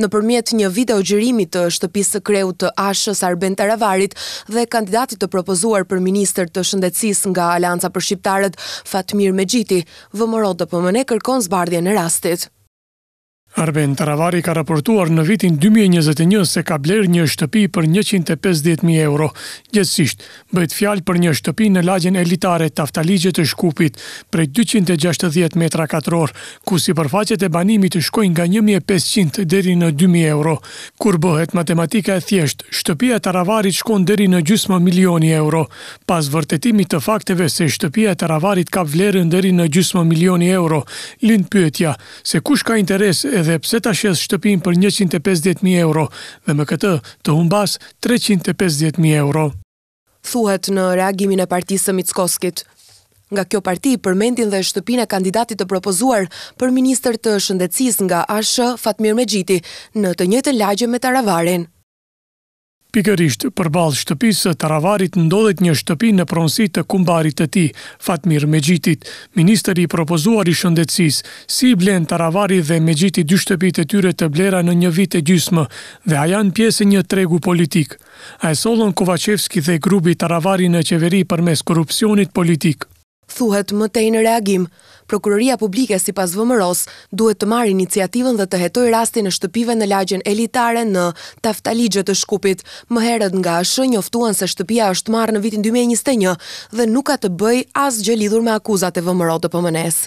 Në përmjet një video gjërimit të shtëpisë të kreu të ashës Arben Taravarit dhe kandidatit të propozuar për minister të shëndetsis nga Alianca për Shqiptarët, Fatmir Mejiti, vëmërot të pëmëne kërkon zbardhje në rastit. Arben Taravari ka raportuar në vitin 2021 se ka bler një shtëpi për 150.000 euro. Gjithësisht, bëjt fjalë për një shtëpi në lagjen elitare taftaligje të shkupit prej 260 metra katror, ku si përfaqet e banimit të shkojnë nga 1.500 deri në 2.000 euro. Kur bëhet matematika e thjesht, shtëpia Taravari të shkon deri në gjysma milioni euro. Pas vërtetimit të fakteve se shtëpia Taravari ka vlerën deri në gjysma milioni euro, lind pyetja se kush ka interes e edhe pse ta shes shtëpin për 150.000 euro dhe me këtë të humbas 350.000 euro. Thuhet në reagimin e partisë Mickoskit. Nga kjo parti përmendin dhe shtëpin e kandidatit të propozuar për minister të shëndecis nga Ashë Fatmir Megjiti në të njëtë lagje me Taravarin. Pikërisht për balë shtëpisë të ravarit ndodhet një shtëpi në pronsi të kumbarit të ti, Fatmir Megjitit, Ministeri i propozuar i shëndetsis, si i blen të ravari dhe Megjiti dy shtëpit e tyre të blera në një vit e gjysmë dhe a janë pjesë një tregu politik. A e solon Kovacevski dhe grubi të ravari në qeveri për mes korupcionit politik. Thuhet më në reagim, Prokuroria Publike si pas vëmëros duhet të marë iniciativën dhe të hetoj rastin e shtëpive në lagjen elitare në taftaligje të shkupit. Mëherët nga është njoftuan se shtëpia është marë në vitin 2021 dhe nuk ka të bëj as gjë lidhur me akuzat e vëmëro të pëmënes.